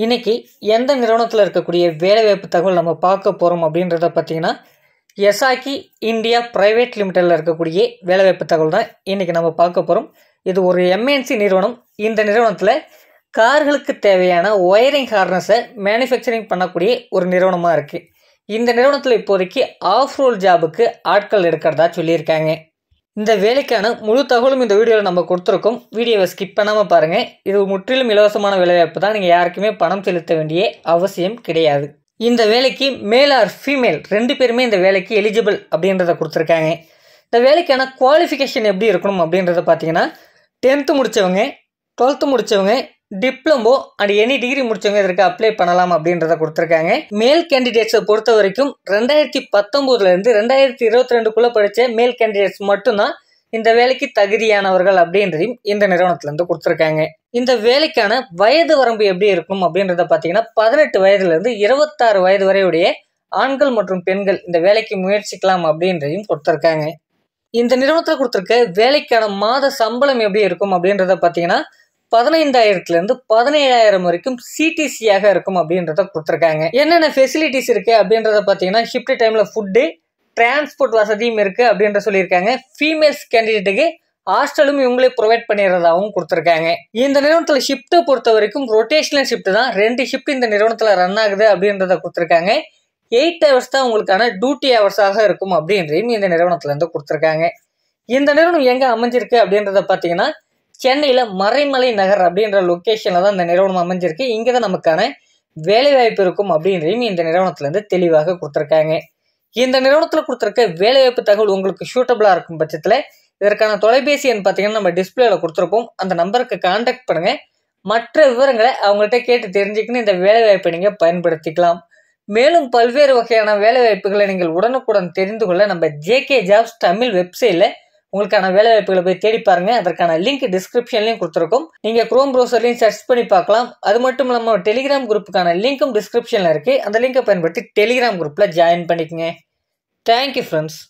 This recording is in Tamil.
இன்றைக்கி எந்த நிறுவனத்தில் இருக்கக்கூடிய வேலைவாய்ப்பு தகவல் நம்ம பார்க்க போகிறோம் அப்படின்றத பார்த்திங்கன்னா எசாக்கி இந்தியா ப்ரைவேட் லிமிட்டடில் இருக்கக்கூடிய வேலைவாய்ப்பு தகவல் தான் இன்றைக்கி நம்ம பார்க்க போகிறோம் இது ஒரு எம்என்சி நிறுவனம் இந்த நிறுவனத்தில் கார்களுக்கு தேவையான ஒயரிங் ஹார்னஸை மேனுஃபேக்சரிங் பண்ணக்கூடிய ஒரு நிறுவனமாக இருக்குது இந்த நிறுவனத்தில் இப்போதைக்கு ஆஃப் ரோல் ஜாபுக்கு ஆட்கள் எடுக்கிறதா சொல்லியிருக்காங்க இந்த வேலைக்கான முழு தகவலும் இந்த வீடியோவில் நம்ம கொடுத்துருக்கோம் வீடியோவை ஸ்கிப் பண்ணாமல் பாருங்கள் இது முற்றிலும் இலவசமான வேலைவாய்ப்பு தான் நீங்கள் யாருக்குமே பணம் செலுத்த வேண்டிய அவசியம் கிடையாது இந்த வேலைக்கு மேல் ஆர் ஃபீமேல் ரெண்டு பேருமே இந்த வேலைக்கு எலிஜிபிள் அப்படின்றத கொடுத்துருக்காங்க இந்த வேலைக்கான குவாலிஃபிகேஷன் எப்படி இருக்கணும் அப்படின்றத பார்த்தீங்கன்னா டென்த்து முடித்தவங்க டுவெல்த்து முடித்தவங்க டிப்ளமோ அண்ட் எனி டிகிரி முடிச்சவங்க இதற்கு அப்ளை பண்ணலாம் அப்படின்றத கொடுத்துருக்காங்க மேல் கேண்டிடேட்ஸை பொறுத்த வரைக்கும் ரெண்டாயிரத்தி பத்தொம்போதுலேருந்து இருந்து ரெண்டாயிரத்தி இருபத்தி ரெண்டுக்குள்ள படித்த மேல் கேண்டிடேட்ஸ் மட்டும்தான் இந்த வேலைக்கு தகுதியானவர்கள் அப்படின்றதையும் இந்த நிறுவனத்திலேருந்து கொடுத்துருக்காங்க இந்த வேலைக்கான வயது வரம்பு எப்படி இருக்கும் அப்படின்றத பார்த்தீங்கன்னா பதினெட்டு வயதுலேருந்து இருபத்தாறு வயது வரையுடைய ஆண்கள் மற்றும் பெண்கள் இந்த வேலைக்கு முயற்சிக்கலாம் அப்படின்றதையும் கொடுத்துருக்காங்க இந்த நிறுவனத்தில் கொடுத்துருக்க வேலைக்கான மாத சம்பளம் எப்படி இருக்கும் அப்படின்றத பார்த்தீங்கன்னா பதினைந்தாயிரத்துலேருந்து பதினேழாயிரம் வரைக்கும் சிடிசியாக இருக்கும் அப்படின்றத கொடுத்துருக்காங்க என்னென்ன ஃபெசிலிட்டிஸ் இருக்குது அப்படின்றத பார்த்தீங்கன்னா ஷிஃப்ட் டைமில் ஃபுட்டு டிரான்ஸ்போர்ட் வசதியும் இருக்குது அப்படின்ற சொல்லியிருக்காங்க ஃபீமேல்ஸ் கேண்டிடேட்டுக்கு ஹாஸ்டலும் இவங்களே ப்ரொவைட் பண்ணிடுறதாகவும் கொடுத்துருக்காங்க இந்த நிறுவனத்தில் ஷிஃப்ட்டை பொறுத்த வரைக்கும் ரொட்டேஷனல் ஷிஃப்ட் தான் ரெண்டு ஷிஃப்ட் இந்த நிறுவனத்தில் ரன் ஆகுது அப்படின்றத கொடுத்துருக்காங்க எயிட் ஹவர்ஸ் தான் உங்களுக்கான டியூட்டி ஹவர்ஸாக இருக்கும் அப்படின்றையும் இந்த நிறுவனத்துலேருந்து கொடுத்துருக்காங்க இந்த நிறுவனம் எங்கே அமைஞ்சிருக்கு அப்படின்றத பார்த்தீங்கன்னா சென்னையில் மறைமலை நகர் அப்படின்ற லொக்கேஷனில் தான் இந்த நிறுவனம் அமைஞ்சிருக்கு இங்கே தான் நமக்கான வேலைவாய்ப்பு இருக்கும் அப்படின்றையும் இந்த நிறுவனத்துலேருந்து தெளிவாக கொடுத்துருக்காங்க இந்த நிறுவனத்தில் கொடுத்துருக்க வேலைவாய்ப்பு தகவல் உங்களுக்கு சூட்டபிளாக இருக்கும் பட்சத்தில் இதற்கான தொலைபேசி எண் பார்த்தீங்கன்னா நம்ம டிஸ்பிளேல கொடுத்துருப்போம் அந்த நம்பருக்கு காண்டாக்ட் பண்ணுங்கள் மற்ற விவரங்களை அவங்கள்ட்ட கேட்டு தெரிஞ்சுக்கின்னு இந்த வேலைவாய்ப்பை நீங்கள் பயன்படுத்திக்கலாம் மேலும் பல்வேறு வகையான வேலைவாய்ப்புகளை நீங்கள் உடனுக்குடன் தெரிந்து கொள்ள நம்ம ஜேகே ஜாப்ஸ் தமிழ் வெப்சைட்டில் உங்களுக்கான வேலை வாய்ப்புகளை போய் தேடி பாருங்க அதற்கான லிங்க் டிஸ்கிரிப்ஷன்லையும் கொடுத்துருக்கோம் நீங்கள் குரோம் ப்ரௌசர்லையும் சர்ச் பண்ணி பார்க்கலாம் அது மட்டும் இல்லாமல் டெலிகிராம் குரூப்புக்கான லிங்க்கும் டிஸ்கிரிப்ஷனில் இருக்குது அந்த லிங்கை பயன்படுத்தி டெலிகிராம் குரூப்பில் ஜாயின் பண்ணிக்கோங்க தேங்க்யூ ஃப்ரெண்ட்ஸ்